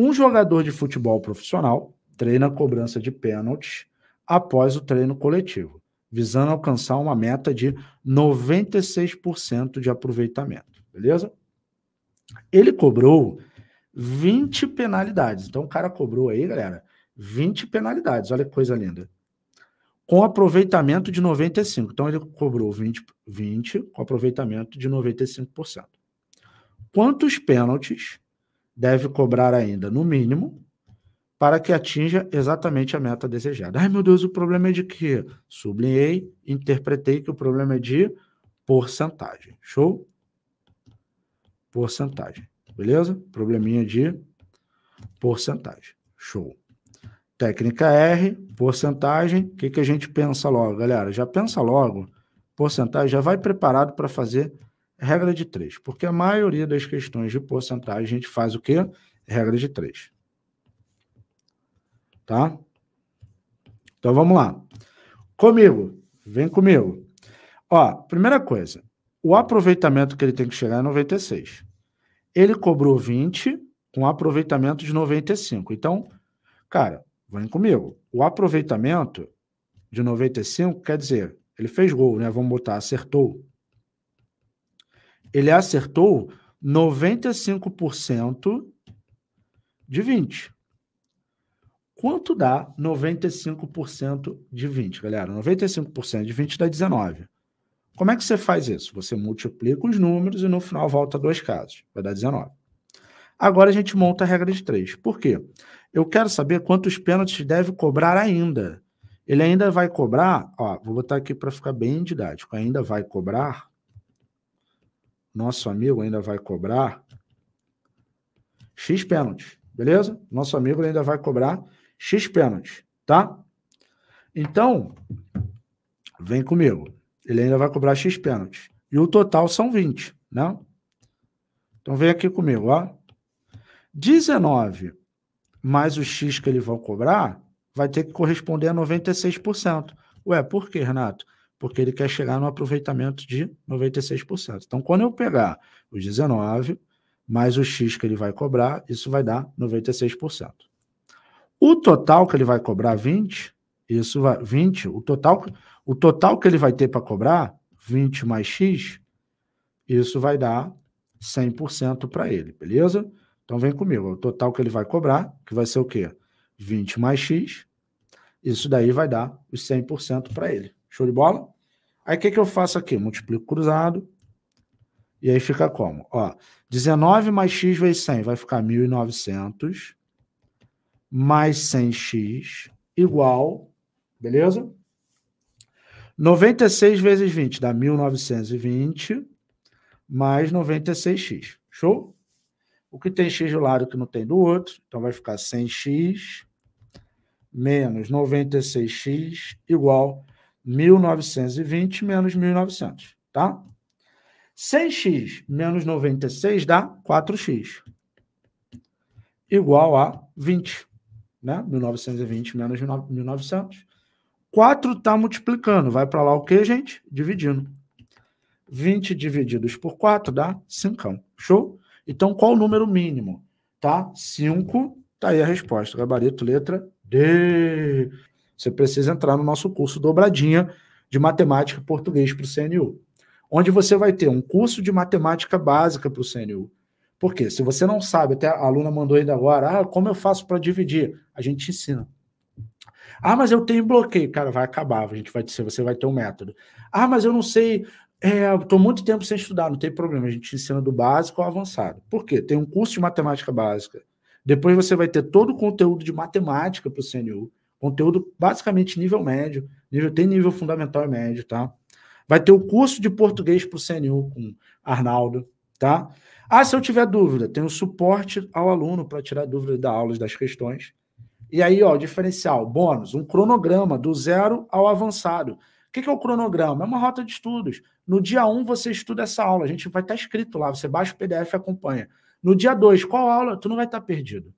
Um jogador de futebol profissional treina a cobrança de pênalti após o treino coletivo, visando alcançar uma meta de 96% de aproveitamento, beleza? Ele cobrou 20 penalidades. Então o cara cobrou aí, galera, 20 penalidades. Olha que coisa linda. Com aproveitamento de 95. Então ele cobrou 20, 20 com aproveitamento de 95%. Quantos pênaltis deve cobrar ainda, no mínimo, para que atinja exatamente a meta desejada. Ai, meu Deus, o problema é de quê? Sublinhei, interpretei que o problema é de porcentagem. Show? Porcentagem. Beleza? Probleminha de porcentagem. Show. Técnica R, porcentagem. O que, que a gente pensa logo, galera? Já pensa logo. Porcentagem, já vai preparado para fazer regra de três, porque a maioria das questões de porcentagem a gente faz o quê? Regra de três. Tá? Então vamos lá. Comigo, vem comigo. Ó, primeira coisa, o aproveitamento que ele tem que chegar é 96. Ele cobrou 20 com aproveitamento de 95. Então, cara, vem comigo. O aproveitamento de 95 quer dizer, ele fez gol, né? Vamos botar, acertou ele acertou 95% de 20. Quanto dá 95% de 20, galera? 95% de 20 dá 19. Como é que você faz isso? Você multiplica os números e no final volta dois casos, vai dar 19. Agora a gente monta a regra de 3. Por quê? Eu quero saber quantos pênaltis deve cobrar ainda. Ele ainda vai cobrar, ó, vou botar aqui para ficar bem didático, ainda vai cobrar nosso amigo ainda vai cobrar X pênalti, beleza? Nosso amigo ainda vai cobrar X pênalti, tá? Então, vem comigo. Ele ainda vai cobrar X pênalti E o total são 20, né? Então vem aqui comigo, ó. 19 mais o X que ele vai cobrar vai ter que corresponder a 96%. Ué, por que, Renato? porque ele quer chegar no aproveitamento de 96%. Então, quando eu pegar os 19 mais o X que ele vai cobrar, isso vai dar 96%. O total que ele vai cobrar 20, isso vai 20, o total o total que ele vai ter para cobrar 20 mais X, isso vai dar 100% para ele, beleza? Então vem comigo, o total que ele vai cobrar, que vai ser o quê? 20 mais X, isso daí vai dar os 100% para ele. Show de bola? Aí o que, que eu faço aqui? Multiplico cruzado. E aí fica como? Ó, 19 mais x vezes 100 vai ficar 1.900 mais 100x igual, beleza? 96 vezes 20 dá 1.920 mais 96x. Show? O que tem x de um lado que não tem do outro, então vai ficar 100x menos 96x igual 1920 menos 1900, tá? 6 x menos 96 dá 4x, igual a 20, né? 1920 menos 1900. 4 está multiplicando, vai para lá o quê, gente? Dividindo. 20 divididos por 4 dá 5. Show? Então, qual o número mínimo? Tá? 5, tá aí a resposta. Gabarito, letra D. Você precisa entrar no nosso curso Dobradinha de Matemática e Português para o CNU, onde você vai ter um curso de matemática básica para o CNU. Por quê? Se você não sabe, até a aluna mandou ainda agora, ah, como eu faço para dividir? A gente te ensina. Ah, mas eu tenho bloqueio. Cara, vai acabar, a gente vai dizer, você vai ter um método. Ah, mas eu não sei, estou é, muito tempo sem estudar, não tem problema, a gente ensina do básico ao avançado. Por quê? Tem um curso de matemática básica. Depois você vai ter todo o conteúdo de matemática para o CNU. Conteúdo basicamente nível médio, nível, tem nível fundamental e médio, tá? Vai ter o curso de português para o CNU com Arnaldo, tá? Ah, se eu tiver dúvida, tem o suporte ao aluno para tirar dúvida da aula das questões. E aí, ó, diferencial, bônus, um cronograma do zero ao avançado. O que, é o cronograma? É uma rota de estudos. No dia 1, um, você estuda essa aula, a gente vai estar tá escrito lá, você baixa o PDF e acompanha. No dia 2, qual aula? Tu não vai estar tá perdido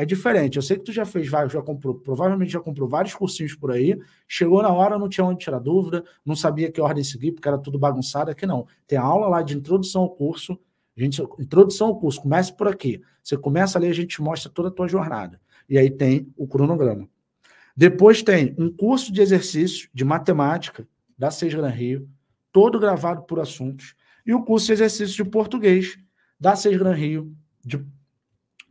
é diferente. Eu sei que tu já fez vários, já comprou, provavelmente já comprou vários cursinhos por aí, chegou na hora, não tinha onde tirar dúvida, não sabia que ordem seguir, porque era tudo bagunçado. Aqui não. Tem a aula lá de introdução ao curso. A gente, introdução ao curso, começa por aqui. Você começa ali, a gente mostra toda a tua jornada. E aí tem o cronograma. Depois tem um curso de exercícios de matemática da Seis Gran Rio, todo gravado por assuntos, e o curso de exercícios de português da Seis Gran Rio, de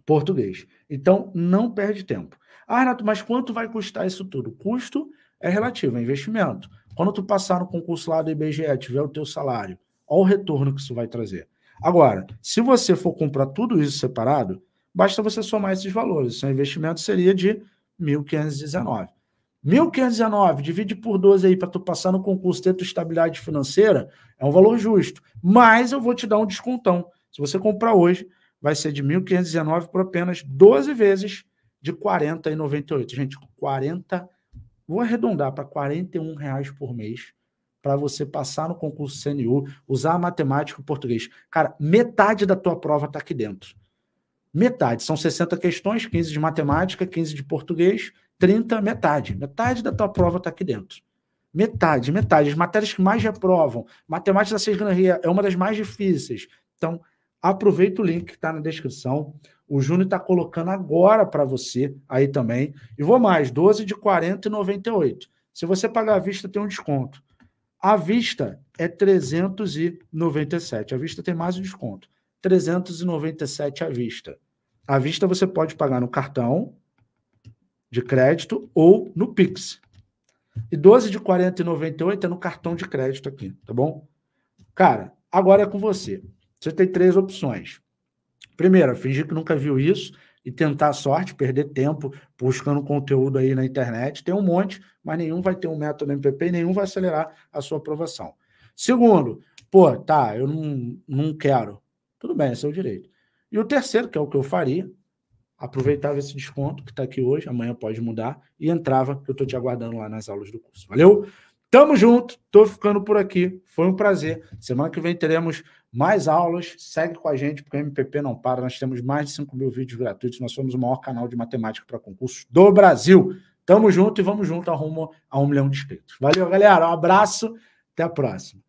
português. Então, não perde tempo. Ah, Renato, mas quanto vai custar isso tudo? Custo é relativo, é investimento. Quando tu passar no concurso lá do IBGE, tiver o teu salário, olha o retorno que isso vai trazer. Agora, se você for comprar tudo isso separado, basta você somar esses valores. Seu investimento seria de 1.519. 1.519 divide por 12 aí para tu passar no concurso ter tua estabilidade financeira, é um valor justo. Mas eu vou te dar um descontão. Se você comprar hoje, vai ser de 1.519 por apenas 12 vezes de 40,98. Gente, 40, vou arredondar para R$ reais por mês para você passar no concurso CNU, usar matemática e português. Cara, metade da tua prova está aqui dentro. Metade, são 60 questões, 15 de matemática, 15 de português, 30, metade. Metade da tua prova está aqui dentro. Metade, metade. As matérias que mais reprovam. Matemática da sexta é uma das mais difíceis. Então, aproveita o link que está na descrição. O Júnior está colocando agora para você aí também. E vou mais, 12 de 40,98. Se você pagar à vista, tem um desconto. À vista é 397. À vista tem mais um desconto. 397 à vista. À vista você pode pagar no cartão de crédito ou no Pix. E 12 de 40,98 é no cartão de crédito aqui, tá bom? Cara, agora é com você. Você tem três opções. Primeira, fingir que nunca viu isso e tentar a sorte, perder tempo buscando conteúdo aí na internet. Tem um monte, mas nenhum vai ter um método MPP e nenhum vai acelerar a sua aprovação. Segundo, pô, tá, eu não, não quero. Tudo bem, esse é o direito. E o terceiro, que é o que eu faria, aproveitava esse desconto que está aqui hoje, amanhã pode mudar, e entrava, que eu estou te aguardando lá nas aulas do curso. Valeu? Tamo junto, tô ficando por aqui. Foi um prazer. Semana que vem teremos mais aulas, segue com a gente, porque o MPP não para. Nós temos mais de 5 mil vídeos gratuitos. Nós somos o maior canal de matemática para concursos do Brasil. Tamo junto e vamos junto a rumo a um milhão de inscritos. Valeu, galera. Um abraço. Até a próxima.